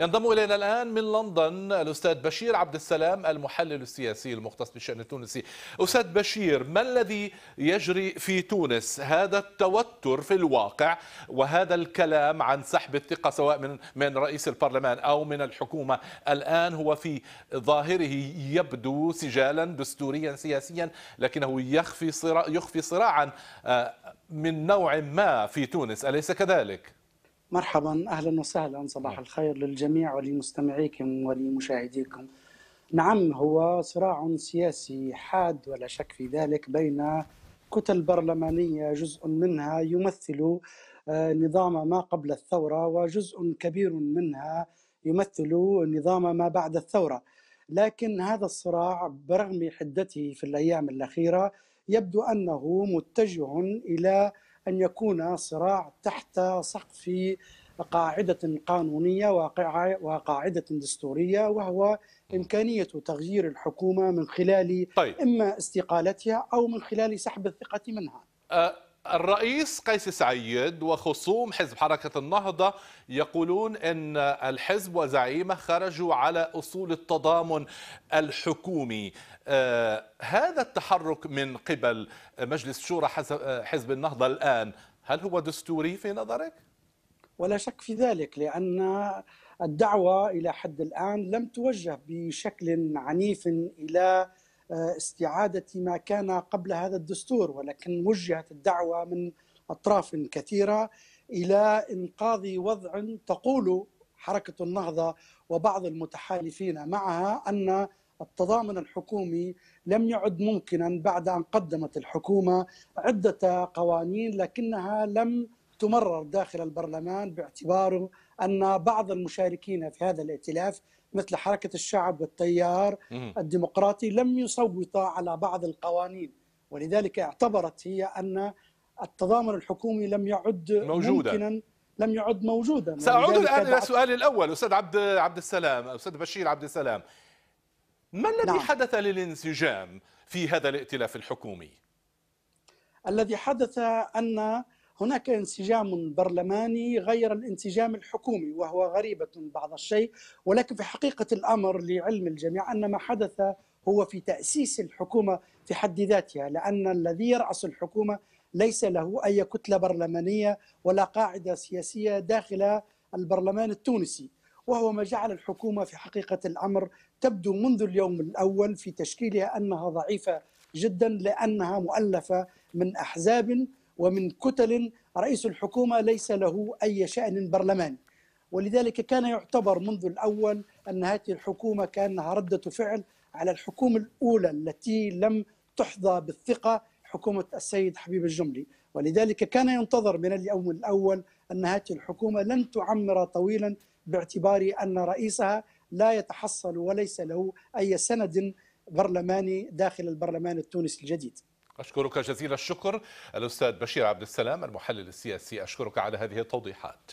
ينضم الينا الان من لندن الاستاذ بشير عبد السلام المحلل السياسي المختص بالشان التونسي. استاذ بشير ما الذي يجري في تونس؟ هذا التوتر في الواقع وهذا الكلام عن سحب الثقه سواء من من رئيس البرلمان او من الحكومه الان هو في ظاهره يبدو سجالا دستوريا سياسيا لكنه يخفي صراع يخفي صراعا آه، من نوع ما في تونس اليس كذلك؟ مرحبا اهلا وسهلا صباح نعم. الخير للجميع ولمستمعيكم ولمشاهديكم. نعم هو صراع سياسي حاد ولا شك في ذلك بين كتل برلمانيه جزء منها يمثل آه، نظام ما قبل الثوره وجزء كبير منها يمثل نظام ما بعد الثوره. لكن هذا الصراع برغم حدته في الايام الاخيره يبدو انه متجه الى ان يكون صراع تحت سقف قاعده قانونيه وقاعده دستوريه وهو امكانيه تغيير الحكومه من خلال طيب. اما استقالتها او من خلال سحب الثقه منها. أه الرئيس قيس سعيد وخصوم حزب حركة النهضة يقولون أن الحزب وزعيمه خرجوا على أصول التضامن الحكومي آه، هذا التحرك من قبل مجلس شورى آه، حزب النهضة الآن هل هو دستوري في نظرك؟ ولا شك في ذلك لأن الدعوة إلى حد الآن لم توجه بشكل عنيف إلى استعادة ما كان قبل هذا الدستور ولكن وجهت الدعوة من أطراف كثيرة إلى إنقاذ وضع تقول حركة النهضة وبعض المتحالفين معها أن التضامن الحكومي لم يعد ممكنا بعد ان قدمت الحكومه عده قوانين لكنها لم تمرر داخل البرلمان باعتباره ان بعض المشاركين في هذا الائتلاف مثل حركه الشعب والتيار الديمقراطي لم يصوتا على بعض القوانين ولذلك اعتبرت هي ان التضامن الحكومي لم يعد موجودا ممكنا لم يعد موجودا ساعود الان الى سؤالي الاول استاذ عبد عبد السلام استاذ بشير عبد السلام ما الذي نعم. حدث للانسجام في هذا الائتلاف الحكومي؟ الذي حدث ان هناك انسجام برلماني غير الانسجام الحكومي وهو غريبة بعض الشيء ولكن في حقيقة الأمر لعلم الجميع أن ما حدث هو في تأسيس الحكومة في حد ذاتها لأن الذي يرأس الحكومة ليس له أي كتلة برلمانية ولا قاعدة سياسية داخل البرلمان التونسي وهو ما جعل الحكومة في حقيقة الأمر تبدو منذ اليوم الأول في تشكيلها أنها ضعيفة جدا لأنها مؤلفة من أحزاب ومن كتل رئيس الحكومة ليس له أي شأن برلماني ولذلك كان يعتبر منذ الأول أن هذه الحكومة كأنها ردة فعل على الحكومة الأولى التي لم تحظى بالثقة حكومة السيد حبيب الجملي ولذلك كان ينتظر من اليوم الأول أن هذه الحكومة لن تعمر طويلا باعتبار أن رئيسها لا يتحصل وليس له أي سند برلماني داخل البرلمان التونسي الجديد أشكرك جزيل الشكر الأستاذ بشير عبد السلام المحلل السياسي أشكرك على هذه التوضيحات